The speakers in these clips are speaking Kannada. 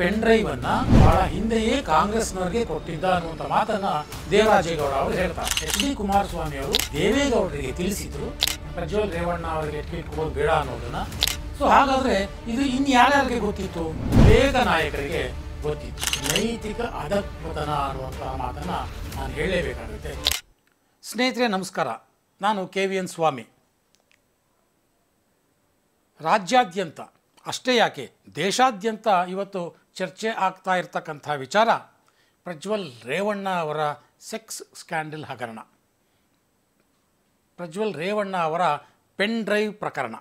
ಪೆನ್ ಡ್ರೈವ್ ಅನ್ನ ಬಹಳ ಹಿಂದೆಯೇ ಕಾಂಗ್ರೆಸ್ನವರಿಗೆ ಕೊಟ್ಟಿದ್ದ ಅನ್ನುವಂಥ ಮಾತನ್ನ ದೇವರಾಜೇಗೌಡ ಅವರು ಹೇಳ್ತಾರೆ ಎಚ್ ಡಿ ಕುಮಾರಸ್ವಾಮಿ ಅವರು ದೇವೇಗೌಡರಿಗೆ ತಿಳಿಸಿದ್ರು ಪ್ರಜ್ವಲ್ ರೇವಣ್ಣ ಅವರಿಗೆ ಟ್ವೀಟ್ ಕೊಡೋದು ಬೇಡ ಅನ್ನೋದನ್ನ ಸೊ ಹಾಗಾದ್ರೆ ಇದು ಇನ್ಯಾರ್ಯಾರಿಗೆ ಗೊತ್ತಿತ್ತು ಅನೇಕ ನಾಯಕರಿಗೆ ಗೊತ್ತಿತ್ತು ನೈತಿಕ ಅಧಪತನ ಅನ್ನುವಂತಹ ಮಾತನ್ನ ನಾನು ಹೇಳಲೇಬೇಕಾಗುತ್ತೆ ಸ್ನೇಹಿತರೆ ನಮಸ್ಕಾರ ನಾನು ಕೆ ವಿ ಎನ್ ಸ್ವಾಮಿ ರಾಜ್ಯಾದ್ಯಂತ ಅಷ್ಟೇ ಯಾಕೆ ದೇಶಾದ್ಯಂತ ಇವತ್ತು ಚರ್ಚೆ ಆಗ್ತಾ ಇರತಕ್ಕಂಥ ವಿಚಾರ ಪ್ರಜ್ವಲ್ ರೇವಣ್ಣ ಅವರ ಸೆಕ್ಸ್ ಸ್ಕ್ಯಾಂಡಲ್ ಹಗರಣ ಪ್ರಜ್ವಲ್ ರೇವಣ್ಣ ಅವರ ಪೆನ್ ಡ್ರೈವ್ ಪ್ರಕರಣ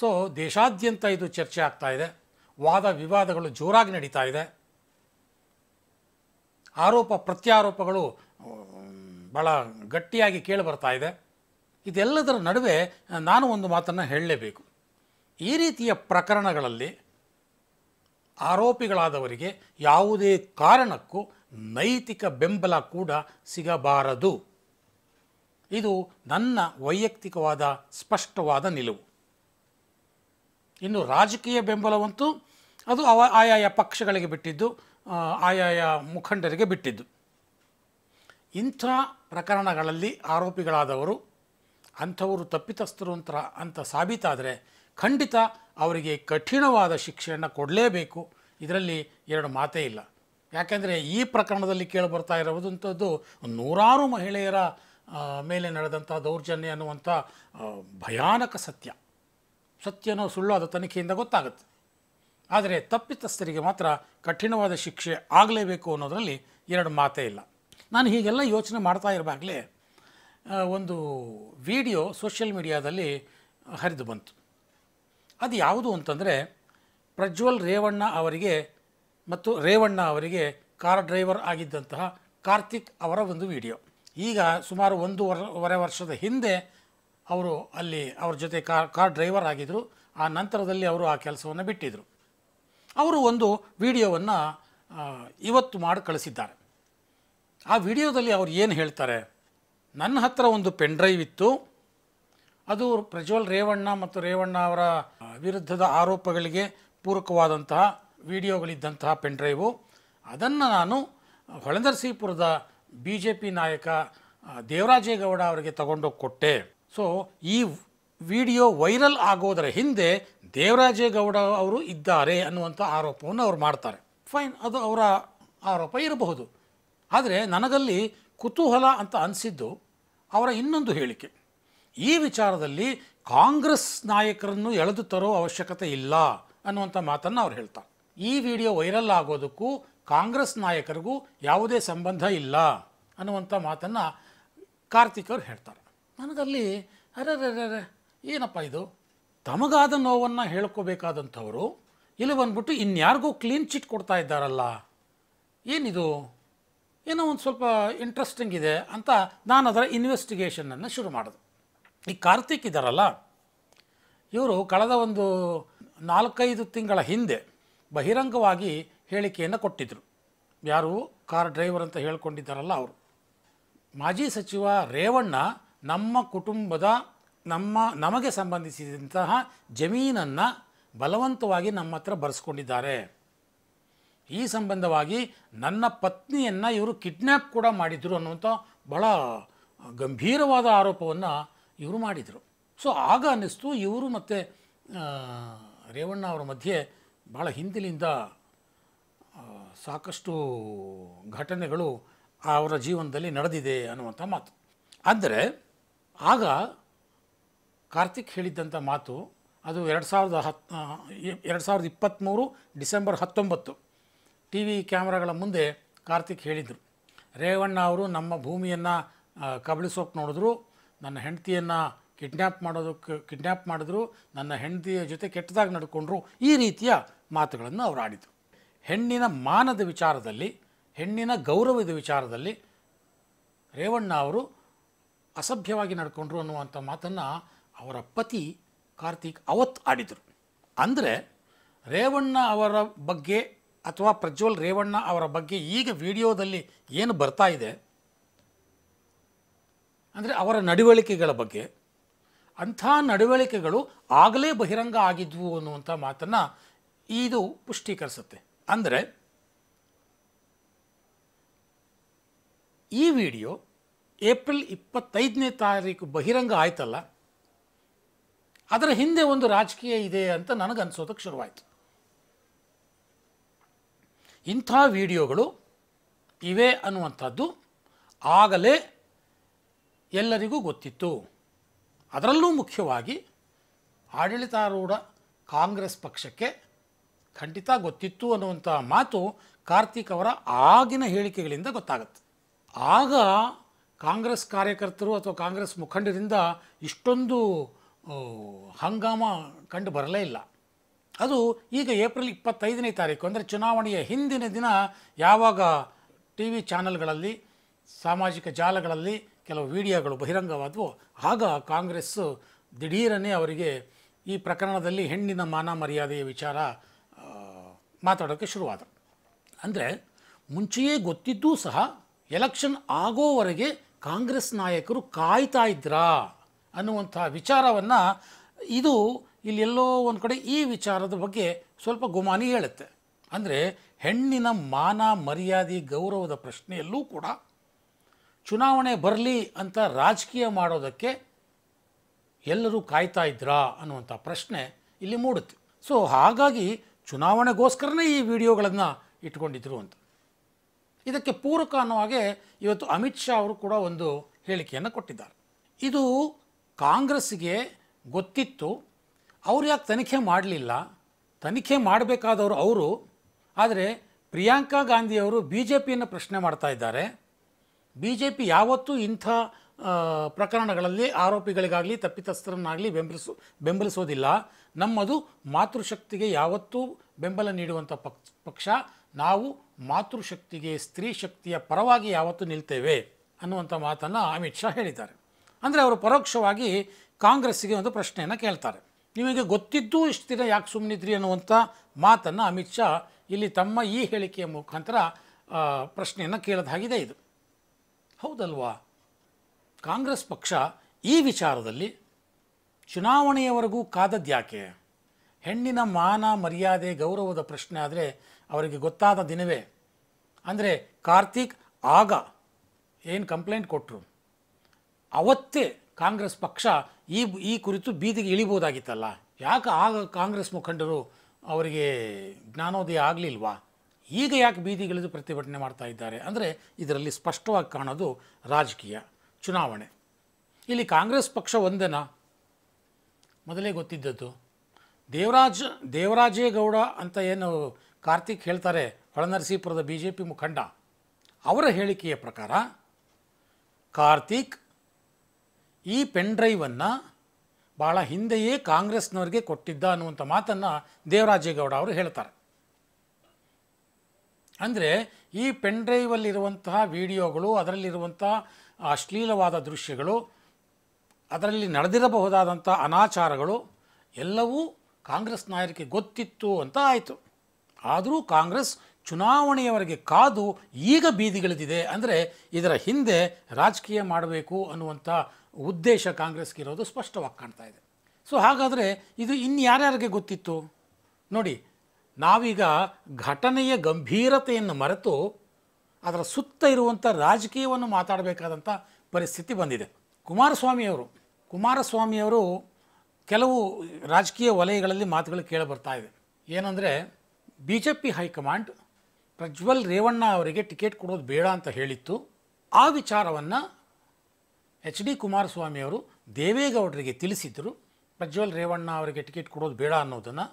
ಸೊ ದೇಶಾದ್ಯಂತ ಇದು ಚರ್ಚೆ ಆಗ್ತಾ ಇದೆ ವಾದ ವಿವಾದಗಳು ಜೋರಾಗಿ ನಡೀತಾ ಇದೆ ಆರೋಪ ಪ್ರತ್ಯಾರೋಪಗಳು ಭಾಳ ಗಟ್ಟಿಯಾಗಿ ಬರ್ತಾ ಇದೆ ಇದೆಲ್ಲದರ ನಡುವೆ ನಾನು ಒಂದು ಮಾತನ್ನು ಹೇಳಲೇಬೇಕು ಈ ರೀತಿಯ ಪ್ರಕರಣಗಳಲ್ಲಿ ಆರೋಪಿಗಳಾದವರಿಗೆ ಯಾವುದೇ ಕಾರಣಕ್ಕೂ ನೈತಿಕ ಬೆಂಬಲ ಕೂಡ ಸಿಗಬಾರದು ಇದು ನನ್ನ ವೈಯಕ್ತಿಕವಾದ ಸ್ಪಷ್ಟವಾದ ನಿಲುವು ಇನ್ನು ರಾಜಕೀಯ ಬೆಂಬಲವಂತೂ ಅದು ಅವ ಆಯಾಯ ಪಕ್ಷಗಳಿಗೆ ಬಿಟ್ಟಿದ್ದು ಆಯಾಯ ಮುಖಂಡರಿಗೆ ಬಿಟ್ಟಿದ್ದು ಇಂಥ ಪ್ರಕರಣಗಳಲ್ಲಿ ಆರೋಪಿಗಳಾದವರು ಅಂಥವರು ತಪ್ಪಿತಸ್ಥರು ಅಂತ ಅಂತ ಸಾಬೀತಾದರೆ ಖಂಡಿತ ಅವರಿಗೆ ಕಠಿಣವಾದ ಶಿಕ್ಷೆಯನ್ನು ಕೊಡಲೇಬೇಕು ಇದರಲ್ಲಿ ಎರಡು ಮಾತೇ ಇಲ್ಲ ಯಾಕೆಂದರೆ ಈ ಪ್ರಕರಣದಲ್ಲಿ ಕೇಳಿ ಬರ್ತಾ ಇರುವುದಂಥದ್ದು ನೂರಾರು ಮಹಿಳೆಯರ ಮೇಲೆ ನಡೆದಂಥ ದೌರ್ಜನ್ಯ ಅನ್ನುವಂಥ ಭಯಾನಕ ಸತ್ಯ ಸತ್ಯನೋ ಸುಳ್ಳು ಅದು ತನಿಖೆಯಿಂದ ಗೊತ್ತಾಗುತ್ತೆ ಆದರೆ ತಪ್ಪಿತಸ್ಥರಿಗೆ ಮಾತ್ರ ಕಠಿಣವಾದ ಶಿಕ್ಷೆ ಆಗಲೇಬೇಕು ಅನ್ನೋದರಲ್ಲಿ ಎರಡು ಮಾತೇ ಇಲ್ಲ ನಾನು ಹೀಗೆಲ್ಲ ಯೋಚನೆ ಮಾಡ್ತಾ ಇರುವಾಗಲೇ ಒಂದು ವಿಡಿಯೋ ಸೋಷಿಯಲ್ ಮೀಡಿಯಾದಲ್ಲಿ ಹರಿದು ಬಂತು ಅದು ಯಾವುದು ಅಂತಂದರೆ ಪ್ರಜ್ವಲ್ ರೇವಣ್ಣ ಅವರಿಗೆ ಮತ್ತು ರೇವಣ್ಣ ಅವರಿಗೆ ಕಾರ್ ಡ್ರೈವರ್ ಆಗಿದ್ದಂತಹ ಕಾರ್ತಿಕ್ ಅವರ ಒಂದು ವಿಡಿಯೋ ಈಗ ಸುಮಾರು ಒಂದೂವರೆ ವರ್ಷದ ಹಿಂದೆ ಅವರು ಅಲ್ಲಿ ಅವ್ರ ಜೊತೆ ಕಾರ್ ಕಾರ್ ಡ್ರೈವರ್ ಆಗಿದ್ದರು ಆ ನಂತರದಲ್ಲಿ ಅವರು ಆ ಕೆಲಸವನ್ನು ಬಿಟ್ಟಿದ್ದರು ಅವರು ಒಂದು ವಿಡಿಯೋವನ್ನು ಇವತ್ತು ಮಾಡಿ ಕಳಿಸಿದ್ದಾರೆ ಆ ವಿಡಿಯೋದಲ್ಲಿ ಅವ್ರು ಏನು ಹೇಳ್ತಾರೆ ನನ್ನ ಹತ್ರ ಒಂದು ಪೆನ್ ಡ್ರೈವ್ ಇತ್ತು ಅದು ಪ್ರಜ್ವಲ್ ರೇವಣ್ಣ ಮತ್ತು ರೇವಣ್ಣ ಅವರ ವಿರುದ್ಧದ ಆರೋಪಗಳಿಗೆ ಪೂರಕವಾದಂತಹ ವಿಡಿಯೋಗಳಿದ್ದಂತಹ ಪೆನ್ಡ್ರೈವು ಅದನ್ನು ನಾನು ಹೊಳೆಂದರ್ಸೀಪುರದ ಬಿ ಜೆ ಪಿ ನಾಯಕ ದೇವರಾಜೇಗೌಡ ಅವರಿಗೆ ತಗೊಂಡೋಗಿ ಕೊಟ್ಟೆ ಸೊ ಈ ವಿಡಿಯೋ ವೈರಲ್ ಆಗೋದರ ಹಿಂದೆ ದೇವರಾಜೇಗೌಡ ಅವರು ಇದ್ದಾರೆ ಅನ್ನುವಂಥ ಆರೋಪವನ್ನು ಅವರು ಮಾಡ್ತಾರೆ ಫೈನ್ ಅದು ಅವರ ಆರೋಪ ಇರಬಹುದು ಆದರೆ ನನಗಲ್ಲಿ ಕುತೂಹಲ ಅಂತ ಅನಿಸಿದ್ದು ಅವರ ಇನ್ನೊಂದು ಹೇಳಿಕೆ ಈ ವಿಚಾರದಲ್ಲಿ ಕಾಂಗ್ರೆಸ್ ನಾಯಕರನ್ನು ಎಳೆದು ತರೋ ಅವಶ್ಯಕತೆ ಇಲ್ಲ ಅನ್ನುವಂಥ ಮಾತನ್ನು ಅವ್ರು ಹೇಳ್ತಾರೆ ಈ ವಿಡಿಯೋ ವೈರಲ್ ಆಗೋದಕ್ಕೂ ಕಾಂಗ್ರೆಸ್ ನಾಯಕರಿಗೂ ಯಾವುದೇ ಸಂಬಂಧ ಇಲ್ಲ ಅನ್ನುವಂಥ ಮಾತನ್ನು ಕಾರ್ತಿಕ್ ಅವ್ರು ಹೇಳ್ತಾರೆ ನನಗಲ್ಲಿ ಅರೆ ಏನಪ್ಪ ಇದು ತಮಗಾದ ನೋವನ್ನು ಹೇಳ್ಕೋಬೇಕಾದಂಥವರು ಇಲ್ಲಿ ಬಂದ್ಬಿಟ್ಟು ಇನ್ಯಾರಿಗೂ ಕ್ಲೀನ್ ಚಿಟ್ ಕೊಡ್ತಾ ಇದ್ದಾರಲ್ಲ ಏನಿದು ಏನೋ ಒಂದು ಸ್ವಲ್ಪ ಇಂಟ್ರೆಸ್ಟಿಂಗ್ ಇದೆ ಅಂತ ನಾನು ಅದರ ಇನ್ವೆಸ್ಟಿಗೇಷನನ್ನು ಶುರು ಮಾಡಿದೆ ಈ ಕಾರ್ತಿಕ್ ಇದ್ದಾರಲ್ಲ ಇವರು ಕಳೆದ ಒಂದು ನಾಲ್ಕೈದು ತಿಂಗಳ ಹಿಂದೆ ಬಹಿರಂಗವಾಗಿ ಹೇಳಿಕೆಯನ್ನು ಕೊಟ್ಟಿದ್ದರು ಯಾರು ಕಾರ್ ಡ್ರೈವರ್ ಅಂತ ಹೇಳ್ಕೊಂಡಿದ್ದಾರಲ್ಲ ಅವರು ಮಾಜಿ ಸಚಿವ ರೇವಣ್ಣ ನಮ್ಮ ಕುಟುಂಬದ ನಮ್ಮ ನಮಗೆ ಸಂಬಂಧಿಸಿದಂತಹ ಜಮೀನನ್ನು ಬಲವಂತವಾಗಿ ನಮ್ಮ ಹತ್ರ ಬರೆಸ್ಕೊಂಡಿದ್ದಾರೆ ಈ ಸಂಬಂಧವಾಗಿ ನನ್ನ ಪತ್ನಿಯನ್ನು ಇವರು ಕಿಡ್ನ್ಯಾಪ್ ಕೂಡ ಮಾಡಿದರು ಅನ್ನುವಂಥ ಬಹಳ ಗಂಭೀರವಾದ ಆರೋಪವನ್ನು ಇವರು ಮಾಡಿದರು ಸೊ ಆಗ ಅನ್ನಿಸ್ತು ಇವರು ಮತ್ತು ರೇವಣ್ಣ ಅವರ ಮಧ್ಯೆ ಭಾಳ ಹಿಂದಿನಿಂದ ಸಾಕಷ್ಟು ಘಟನೆಗಳು ಅವರ ಜೀವನದಲ್ಲಿ ನಡೆದಿದೆ ಅನ್ನುವಂಥ ಮಾತು ಆದರೆ ಆಗ ಕಾರ್ತಿಕ್ ಹೇಳಿದ್ದಂಥ ಮಾತು ಅದು ಎರಡು ಸಾವಿರದ ಹತ್ ಎರಡು ಸಾವಿರದ ಇಪ್ಪತ್ತ್ಮೂರು ಡಿಸೆಂಬರ್ ಹತ್ತೊಂಬತ್ತು ಟಿ ವಿ ಕ್ಯಾಮ್ರಾಗಳ ಮುಂದೆ ಕಾರ್ತಿಕ್ ಹೇಳಿದರು ರೇವಣ್ಣ ಅವರು ನಮ್ಮ ಭೂಮಿಯನ್ನು ಕಬಳಿಸೋಕೆ ನೋಡಿದ್ರು ನನ್ನ ಹೆಂಡತಿಯನ್ನು ಕಿಡ್ನ್ಯಾಪ್ ಮಾಡೋದಕ್ಕೆ ಕಿಡ್ನ್ಯಾಪ್ ಮಾಡಿದ್ರು ನನ್ನ ಹೆಂಡತಿಯ ಜೊತೆ ಕೆಟ್ಟದಾಗಿ ನಡ್ಕೊಂಡ್ರು ಈ ರೀತಿಯ ಮಾತುಗಳನ್ನು ಅವರು ಆಡಿದರು ಹೆಣ್ಣಿನ ಮಾನದ ವಿಚಾರದಲ್ಲಿ ಹೆಣ್ಣಿನ ಗೌರವದ ವಿಚಾರದಲ್ಲಿ ರೇವಣ್ಣ ಅವರು ಅಸಭ್ಯವಾಗಿ ನಡ್ಕೊಂಡ್ರು ಅನ್ನುವಂಥ ಮಾತನ್ನು ಅವರ ಪತಿ ಕಾರ್ತಿಕ್ ಅವತ್ ಆಡಿದರು ಅಂದರೆ ರೇವಣ್ಣ ಅವರ ಬಗ್ಗೆ ಅಥವಾ ಪ್ರಜ್ವಲ್ ರೇವಣ್ಣ ಅವರ ಬಗ್ಗೆ ಈಗ ವಿಡಿಯೋದಲ್ಲಿ ಏನು ಬರ್ತಾ ಇದೆ ಅಂದರೆ ಅವರ ನಡವಳಿಕೆಗಳ ಬಗ್ಗೆ ಅಂಥ ನಡವಳಿಕೆಗಳು ಆಗಲೇ ಬಹಿರಂಗ ಆಗಿದ್ವು ಅನ್ನುವಂಥ ಮಾತನ್ನು ಇದು ಪುಷ್ಟೀಕರಿಸುತ್ತೆ ಅಂದರೆ ಈ ವಿಡಿಯೋ ಏಪ್ರಿಲ್ ಇಪ್ಪತ್ತೈದನೇ ತಾರೀಕು ಬಹಿರಂಗ ಆಯ್ತಲ್ಲ ಅದರ ಹಿಂದೆ ಒಂದು ರಾಜಕೀಯ ಇದೆ ಅಂತ ನನಗನ್ಸೋದಕ್ಕೆ ಶುರುವಾಯಿತು ಇಂಥ ವಿಡಿಯೋಗಳು ಇವೆ ಅನ್ನುವಂಥದ್ದು ಆಗಲೇ ಎಲ್ಲರಿಗೂ ಗೊತ್ತಿತ್ತು ಅದರಲ್ಲೂ ಮುಖ್ಯವಾಗಿ ಆಡಳಿತಾರೂಢ ಕಾಂಗ್ರೆಸ್ ಪಕ್ಷಕ್ಕೆ ಖಂಡಿತ ಗೊತ್ತಿತ್ತು ಅನ್ನುವಂಥ ಮಾತು ಕಾರ್ತಿಕ್ ಅವರ ಆಗಿನ ಹೇಳಿಕೆಗಳಿಂದ ಗೊತ್ತಾಗುತ್ತೆ ಆಗ ಕಾಂಗ್ರೆಸ್ ಕಾರ್ಯಕರ್ತರು ಅಥವಾ ಕಾಂಗ್ರೆಸ್ ಮುಖಂಡರಿಂದ ಇಷ್ಟೊಂದು ಹಂಗಾಮ ಕಂಡು ಬರಲೇ ಇಲ್ಲ ಅದು ಈಗ ಏಪ್ರಿಲ್ ಇಪ್ಪತ್ತೈದನೇ ತಾರೀಕು ಅಂದರೆ ಚುನಾವಣೆಯ ಹಿಂದಿನ ದಿನ ಯಾವಾಗ ಟಿ ವಿ ಚಾನಲ್ಗಳಲ್ಲಿ ಸಾಮಾಜಿಕ ಜಾಲಗಳಲ್ಲಿ ಕೆಲವು ವಿಡಿಯೋಗಳು ಬಹಿರಂಗವಾದವು ಆಗ ಕಾಂಗ್ರೆಸ್ಸು ದಿಢೀರನೇ ಅವರಿಗೆ ಈ ಪ್ರಕರಣದಲ್ಲಿ ಹೆಣ್ಣಿನ ಮಾನ ಮರ್ಯಾದೆಯ ವಿಚಾರ ಮಾತಾಡೋಕ್ಕೆ ಶುರುವಾದ ಅಂದರೆ ಮುಂಚೆಯೇ ಗೊತ್ತಿದ್ದೂ ಸಹ ಎಲೆಕ್ಷನ್ ಆಗೋವರೆಗೆ ಕಾಂಗ್ರೆಸ್ ನಾಯಕರು ಕಾಯ್ತಾ ಇದ್ರಾ ಅನ್ನುವಂಥ ವಿಚಾರವನ್ನು ಇದು ಇಲ್ಲೆಲ್ಲೋ ಒಂದು ಕಡೆ ಈ ವಿಚಾರದ ಬಗ್ಗೆ ಸ್ವಲ್ಪ ಗುಮಾನಿ ಹೇಳುತ್ತೆ ಅಂದರೆ ಹೆಣ್ಣಿನ ಮಾನ ಮರ್ಯಾದೆ ಗೌರವದ ಪ್ರಶ್ನೆಯಲ್ಲೂ ಕೂಡ ಚುನಾವಣೆ ಬರಲಿ ಅಂತ ರಾಜಕೀಯ ಮಾಡೋದಕ್ಕೆ ಎಲ್ಲರೂ ಕಾಯ್ತಾ ಇದ್ರಾ ಅನ್ನುವಂಥ ಪ್ರಶ್ನೆ ಇಲ್ಲಿ ಮೂಡುತ್ತೆ ಸೊ ಹಾಗಾಗಿ ಚುನಾವಣೆಗೋಸ್ಕರನೇ ಈ ವಿಡಿಯೋಗಳನ್ನು ಇಟ್ಕೊಂಡಿದ್ರು ಅಂತ ಇದಕ್ಕೆ ಪೂರಕ ಅನ್ನೋ ಹಾಗೆ ಇವತ್ತು ಅಮಿತ್ ಶಾ ಅವರು ಕೂಡ ಒಂದು ಹೇಳಿಕೆಯನ್ನು ಕೊಟ್ಟಿದ್ದಾರೆ ಇದು ಕಾಂಗ್ರೆಸ್ಗೆ ಗೊತ್ತಿತ್ತು ಅವ್ರು ಯಾಕೆ ತನಿಖೆ ಮಾಡಲಿಲ್ಲ ತನಿಖೆ ಮಾಡಬೇಕಾದವರು ಅವರು ಆದರೆ ಪ್ರಿಯಾಂಕಾ ಗಾಂಧಿಯವರು ಬಿ ಜೆ ಪಿಯನ್ನು ಪ್ರಶ್ನೆ ಮಾಡ್ತಾ ಇದ್ದಾರೆ ಬಿ ಜೆ ಪಿ ಯಾವತ್ತೂ ಇಂಥ ಪ್ರಕರಣಗಳಲ್ಲಿ ಆರೋಪಿಗಳಿಗಾಗಲಿ ತಪ್ಪಿತಸ್ಥರನ್ನಾಗಲಿ ಬೆಂಬಲಿಸು ಬೆಂಬಲಿಸೋದಿಲ್ಲ ನಮ್ಮದು ಮಾತೃಶಕ್ತಿಗೆ ಯಾವತ್ತೂ ಬೆಂಬಲ ನೀಡುವಂಥ ಪಕ್ಷ ಪಕ್ಷ ನಾವು ಮಾತೃಶಕ್ತಿಗೆ ಸ್ತ್ರೀ ಶಕ್ತಿಯ ಪರವಾಗಿ ಯಾವತ್ತೂ ನಿಲ್ತೇವೆ ಅನ್ನುವಂಥ ಮಾತನ್ನು ಅಮಿತ್ ಶಾ ಹೇಳಿದ್ದಾರೆ ಅಂದರೆ ಅವರು ಪರೋಕ್ಷವಾಗಿ ಕಾಂಗ್ರೆಸ್ಸಿಗೆ ಒಂದು ಪ್ರಶ್ನೆಯನ್ನು ಕೇಳ್ತಾರೆ ನಿಮಗೆ ಗೊತ್ತಿದ್ದೂ ಇಷ್ಟು ದಿನ ಯಾಕೆ ಸುಮ್ಮನಿದ್ರಿ ಅನ್ನುವಂಥ ಮಾತನ್ನು ಅಮಿತ್ ಶಾ ಇಲ್ಲಿ ತಮ್ಮ ಈ ಹೇಳಿಕೆಯ ಮುಖಾಂತರ ಪ್ರಶ್ನೆಯನ್ನು ಕೇಳೋದಾಗಿದೆ ಇದು ಹೌದಲ್ವಾ ಕಾಂಗ್ರೆಸ್ ಪಕ್ಷ ಈ ವಿಚಾರದಲ್ಲಿ ಚುನಾವಣೆಯವರೆಗೂ ಕಾದದ್ಯಾಕೆ ಹೆಣ್ಣಿನ ಮಾನ ಮರ್ಯಾದೆ ಗೌರವದ ಪ್ರಶ್ನೆ ಆದರೆ ಅವರಿಗೆ ಗೊತ್ತಾದ ದಿನವೇ ಅಂದರೆ ಕಾರ್ತಿಕ್ ಆಗ ಏನು ಕಂಪ್ಲೇಂಟ್ ಕೊಟ್ಟರು ಅವತ್ತೇ ಕಾಂಗ್ರೆಸ್ ಪಕ್ಷ ಈ ಈ ಕುರಿತು ಬೀದಿಗೆ ಇಳಿಬೋದಾಗಿತ್ತಲ್ಲ ಯಾಕೆ ಆಗ ಕಾಂಗ್ರೆಸ್ ಮುಖಂಡರು ಅವರಿಗೆ ಜ್ಞಾನೋದಯ ಆಗಲಿಲ್ವಾ ಈಗ ಯಾಕೆ ಬೀದಿಗಿಳಿದು ಪ್ರತಿಭಟನೆ ಮಾಡ್ತಾ ಇದ್ದಾರೆ ಅಂದರೆ ಇದರಲ್ಲಿ ಸ್ಪಷ್ಟವಾಗಿ ಕಾಣೋದು ರಾಜಕೀಯ ಚುನಾವಣೆ ಇಲ್ಲಿ ಕಾಂಗ್ರೆಸ್ ಪಕ್ಷ ಒಂದೇನಾ ಮೊದಲೇ ಗೊತ್ತಿದ್ದದ್ದು ದೇವರಾಜ್ ದೇವರಾಜೇಗೌಡ ಅಂತ ಏನು ಕಾರ್ತಿಕ್ ಹೇಳ್ತಾರೆ ಹೊಳನರಸೀಪುರದ ಬಿ ಜೆ ಪಿ ಮುಖಂಡ ಅವರ ಹೇಳಿಕೆಯ ಪ್ರಕಾರ ಕಾರ್ತಿಕ್ ಈ ಪೆನ್ ಡ್ರೈವನ್ನು ಭಾಳ ಹಿಂದೆಯೇ ಕಾಂಗ್ರೆಸ್ನವ್ರಿಗೆ ಕೊಟ್ಟಿದ್ದ ಅನ್ನುವಂಥ ಮಾತನ್ನು ದೇವರಾಜೇಗೌಡ ಅವರು ಹೇಳ್ತಾರೆ ಅಂದರೆ ಈ ಪೆನ್ ಡ್ರೈವಲ್ಲಿರುವಂತಹ ವಿಡಿಯೋಗಳು ಅದರಲ್ಲಿರುವಂಥ ಅಶ್ಲೀಲವಾದ ದೃಶ್ಯಗಳು ಅದರಲ್ಲಿ ನಡೆದಿರಬಹುದಾದಂಥ ಅನಾಚಾರಗಳು ಎಲ್ಲವೂ ಕಾಂಗ್ರೆಸ್ ನಾಯಕರಿಗೆ ಗೊತ್ತಿತ್ತು ಅಂತ ಆಯಿತು ಆದರೂ ಕಾಂಗ್ರೆಸ್ ಚುನಾವಣೆಯವರೆಗೆ ಕಾದು ಈಗ ಬೀದಿಗಿಳಿದಿದೆ ಅಂದರೆ ಇದರ ಹಿಂದೆ ರಾಜಕೀಯ ಮಾಡಬೇಕು ಅನ್ನುವಂಥ ಉದ್ದೇಶ ಕಾಂಗ್ರೆಸ್ಗೆ ಇರೋದು ಸ್ಪಷ್ಟವಾಗಿ ಕಾಣ್ತಾ ಇದೆ ಸೊ ಹಾಗಾದರೆ ಇದು ಇನ್ಯಾರ್ಯಾರಿಗೆ ಗೊತ್ತಿತ್ತು ನೋಡಿ ನಾವೀಗ ಘಟನೆಯ ಗಂಭೀರತೆಯನ್ನು ಮರೆತು ಅದರ ಸುತ್ತ ಇರುವಂಥ ರಾಜಕೀಯವನ್ನು ಮಾತಾಡಬೇಕಾದಂಥ ಪರಿಸ್ಥಿತಿ ಬಂದಿದೆ ಕುಮಾರಸ್ವಾಮಿಯವರು ಕುಮಾರಸ್ವಾಮಿಯವರು ಕೆಲವು ರಾಜಕೀಯ ವಲಯಗಳಲ್ಲಿ ಮಾತುಗಳು ಕೇಳಿ ಬರ್ತಾ ಇದೆ ಏನಂದರೆ B J P high command Prajwal Revanna ಅವರಿಗೆ ಟಿಕೆಟ್ ಕೊಡೋದು ಬೇಡ ಅಂತ ಹೇಳಿತ್ತು ಆ ವಿಚಾರವನ್ನು ಎಚ್ ಡಿ ಕುಮಾರಸ್ವಾಮಿಯವರು ದೇವೇಗೌಡರಿಗೆ ತಿಳಿಸಿದ್ದರು ಪ್ರಜ್ವಲ್ ರೇವಣ್ಣ ಅವರಿಗೆ ಟಿಕೆಟ್ ಕೊಡೋದು ಬೇಡ ಅನ್ನೋದನ್ನು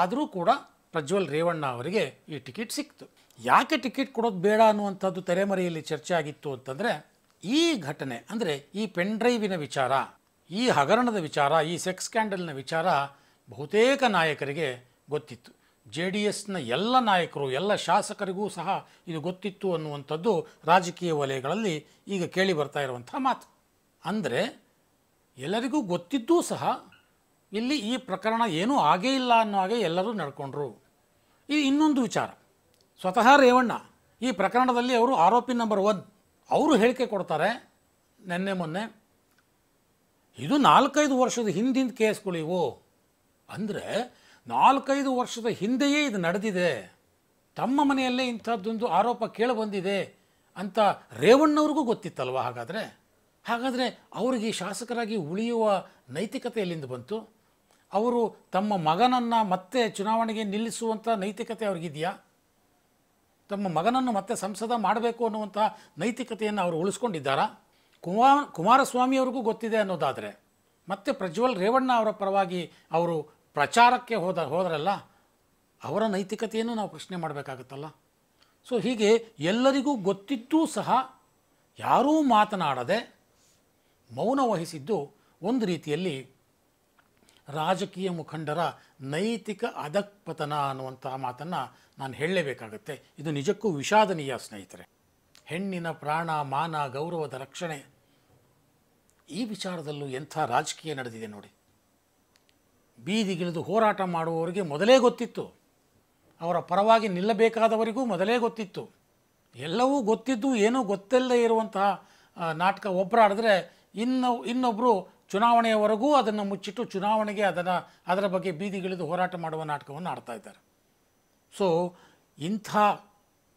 ಆದರೂ ಕೂಡ ಪ್ರಜ್ವಲ್ ರೇವಣ್ಣ ಅವರಿಗೆ ಈ ಟಿಕೆಟ್ ಸಿಕ್ತು ಯಾಕೆ ಟಿಕೆಟ್ ಕೊಡೋದು ಬೇಡ ಅನ್ನುವಂಥದ್ದು ತೆರೆಮರೆಯಲ್ಲಿ ಚರ್ಚೆ ಆಗಿತ್ತು ಅಂತಂದರೆ ಈ ಘಟನೆ ಅಂದರೆ ಈ ಪೆನ್ ಡ್ರೈವಿನ ವಿಚಾರ ಈ ಹಗರಣದ ವಿಚಾರ ಈ ಸೆಕ್ಸ್ ಸ್ಕ್ಯಾಂಡಲ್ನ ವಿಚಾರ ಬಹುತೇಕ ನಾಯಕರಿಗೆ ಗೊತ್ತಿತ್ತು ಜೆ ಡಿ ಎಸ್ನ ಎಲ್ಲ ನಾಯಕರು ಎಲ್ಲ ಶಾಸಕರಿಗೂ ಸಹ ಇದು ಗೊತ್ತಿತ್ತು ಅನ್ನುವಂಥದ್ದು ರಾಜಕೀಯ ವಲಯಗಳಲ್ಲಿ ಈಗ ಕೇಳಿ ಬರ್ತಾ ಇರುವಂಥ ಮಾತು ಅಂದರೆ ಎಲ್ಲರಿಗೂ ಗೊತ್ತಿದ್ದೂ ಸಹ ಇಲ್ಲಿ ಈ ಪ್ರಕರಣ ಏನೂ ಆಗೇ ಇಲ್ಲ ಅನ್ನೋ ಹಾಗೆ ಎಲ್ಲರೂ ನಡ್ಕೊಂಡ್ರು ಇದು ಇನ್ನೊಂದು ವಿಚಾರ ಸ್ವತಃ ರೇವಣ್ಣ ಈ ಪ್ರಕರಣದಲ್ಲಿ ಅವರು ಆರೋಪಿ ನಂಬರ್ ಒನ್ ಅವರು ಹೇಳಿಕೆ ಕೊಡ್ತಾರೆ ನಿನ್ನೆ ಮೊನ್ನೆ ಇದು ನಾಲ್ಕೈದು ವರ್ಷದ ಹಿಂದಿನ ಕೇಸ್ಗಳು ಇವು ಅಂದರೆ ನಾಲ್ಕೈದು ವರ್ಷದ ಹಿಂದೆಯೇ ಇದು ನಡೆದಿದೆ ತಮ್ಮ ಮನೆಯಲ್ಲೇ ಇಂಥದ್ದೊಂದು ಆರೋಪ ಬಂದಿದೆ ಅಂತ ರೇವಣ್ಣವ್ರಿಗೂ ಗೊತ್ತಿತ್ತಲ್ವ ಹಾಗಾದರೆ ಹಾಗಾದರೆ ಅವರಿಗೆ ಶಾಸಕರಾಗಿ ಉಳಿಯುವ ನೈತಿಕತೆ ಎಲ್ಲಿಂದ ಬಂತು ಅವರು ತಮ್ಮ ಮಗನನ್ನು ಮತ್ತೆ ಚುನಾವಣೆಗೆ ನಿಲ್ಲಿಸುವಂಥ ನೈತಿಕತೆ ಅವ್ರಿಗಿದೆಯಾ ತಮ್ಮ ಮಗನನ್ನು ಮತ್ತೆ ಸಂಸದ ಮಾಡಬೇಕು ಅನ್ನುವಂಥ ನೈತಿಕತೆಯನ್ನು ಅವರು ಉಳಿಸ್ಕೊಂಡಿದ್ದಾರಾ ಕುಮಾರಸ್ವಾಮಿ ಕುಮಾರಸ್ವಾಮಿಯವ್ರಿಗೂ ಗೊತ್ತಿದೆ ಅನ್ನೋದಾದರೆ ಮತ್ತೆ ಪ್ರಜ್ವಲ್ ರೇವಣ್ಣ ಅವರ ಪರವಾಗಿ ಅವರು ಪ್ರಚಾರಕ್ಕೆ ಹೋದ ಹೋದರಲ್ಲ ಅವರ ನೈತಿಕತೆಯನ್ನು ನಾವು ಪ್ರಶ್ನೆ ಮಾಡಬೇಕಾಗತ್ತಲ್ಲ ಸೊ ಹೀಗೆ ಎಲ್ಲರಿಗೂ ಗೊತ್ತಿದ್ದೂ ಸಹ ಯಾರೂ ಮಾತನಾಡದೆ ಮೌನ ವಹಿಸಿದ್ದು ಒಂದು ರೀತಿಯಲ್ಲಿ ರಾಜಕೀಯ ಮುಖಂಡರ ನೈತಿಕ ಅಧಕ್ಪತನ ಅನ್ನುವಂತಹ ಮಾತನ್ನು ನಾನು ಹೇಳಲೇಬೇಕಾಗತ್ತೆ ಇದು ನಿಜಕ್ಕೂ ವಿಷಾದನೀಯ ಸ್ನೇಹಿತರೆ ಹೆಣ್ಣಿನ ಪ್ರಾಣ ಮಾನ ಗೌರವದ ರಕ್ಷಣೆ ಈ ವಿಚಾರದಲ್ಲೂ ಎಂಥ ರಾಜಕೀಯ ನಡೆದಿದೆ ನೋಡಿ ಬೀದಿಗಿಳಿದು ಹೋರಾಟ ಮಾಡುವವರಿಗೆ ಮೊದಲೇ ಗೊತ್ತಿತ್ತು ಅವರ ಪರವಾಗಿ ನಿಲ್ಲಬೇಕಾದವರಿಗೂ ಮೊದಲೇ ಗೊತ್ತಿತ್ತು ಎಲ್ಲವೂ ಗೊತ್ತಿದ್ದು ಏನೂ ಗೊತ್ತಿಲ್ಲದೆ ಇರುವಂತಹ ನಾಟಕ ಒಬ್ಬರಾಡಿದ್ರೆ ಇನ್ನು ಇನ್ನೊಬ್ಬರು ಚುನಾವಣೆಯವರೆಗೂ ಅದನ್ನು ಮುಚ್ಚಿಟ್ಟು ಚುನಾವಣೆಗೆ ಅದನ್ನು ಅದರ ಬಗ್ಗೆ ಬೀದಿಗಿಳಿದು ಹೋರಾಟ ಮಾಡುವ ನಾಟಕವನ್ನು ಆಡ್ತಾ ಇದ್ದಾರೆ ಸೊ ಇಂಥ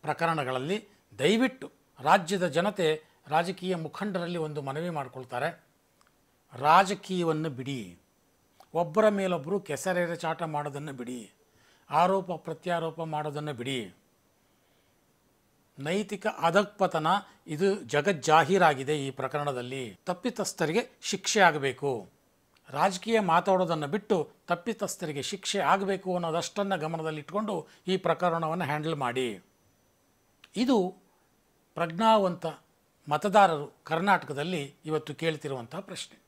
ಪ್ರಕರಣಗಳಲ್ಲಿ ದಯವಿಟ್ಟು ರಾಜ್ಯದ ಜನತೆ ರಾಜಕೀಯ ಮುಖಂಡರಲ್ಲಿ ಒಂದು ಮನವಿ ಮಾಡಿಕೊಳ್ತಾರೆ ರಾಜಕೀಯವನ್ನು ಬಿಡಿ ಒಬ್ಬರ ಮೇಲೊಬ್ಬರು ಕೆಸರೆರೆ ಚಾಟ ಮಾಡೋದನ್ನು ಬಿಡಿ ಆರೋಪ ಪ್ರತ್ಯಾರೋಪ ಮಾಡೋದನ್ನು ಬಿಡಿ ನೈತಿಕ ಅಧಕ್ಪತನ ಇದು ಜಗಜ್ಜಾಹೀರಾಗಿದೆ ಈ ಪ್ರಕರಣದಲ್ಲಿ ತಪ್ಪಿತಸ್ಥರಿಗೆ ಶಿಕ್ಷೆ ಆಗಬೇಕು ರಾಜಕೀಯ ಮಾತಾಡೋದನ್ನು ಬಿಟ್ಟು ತಪ್ಪಿತಸ್ಥರಿಗೆ ಶಿಕ್ಷೆ ಆಗಬೇಕು ಅನ್ನೋದಷ್ಟನ್ನು ಗಮನದಲ್ಲಿಟ್ಟುಕೊಂಡು ಈ ಪ್ರಕರಣವನ್ನು ಹ್ಯಾಂಡಲ್ ಮಾಡಿ ಇದು ಪ್ರಜ್ಞಾವಂತ ಮತದಾರರು ಕರ್ನಾಟಕದಲ್ಲಿ ಇವತ್ತು ಕೇಳ್ತಿರುವಂಥ ಪ್ರಶ್ನೆ